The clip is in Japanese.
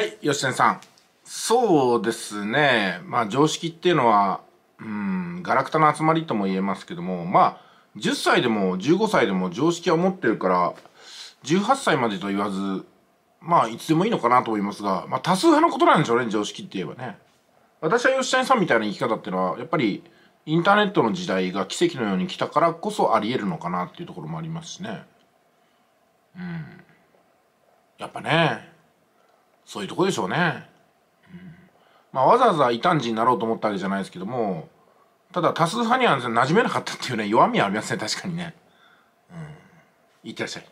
はい、吉田さん。そうですね。まあ、常識っていうのは、うん、ガラクタの集まりとも言えますけども、まあ、10歳でも15歳でも常識は持ってるから、18歳までと言わず、まあ、いつでもいいのかなと思いますが、まあ、多数派のことなんでしょうね、常識って言えばね。私は吉谷さんみたいな生き方っていうのは、やっぱり、インターネットの時代が奇跡のように来たからこそあり得るのかなっていうところもありますしね。うん。やっぱね、そういうとこでしょうね。うん、まあ、わざわざ異端児になろうと思ったわけじゃないですけども、ただ多数派には馴染めなかったっていうね、弱みはありますね、確かにね。うん。いってらっしゃい。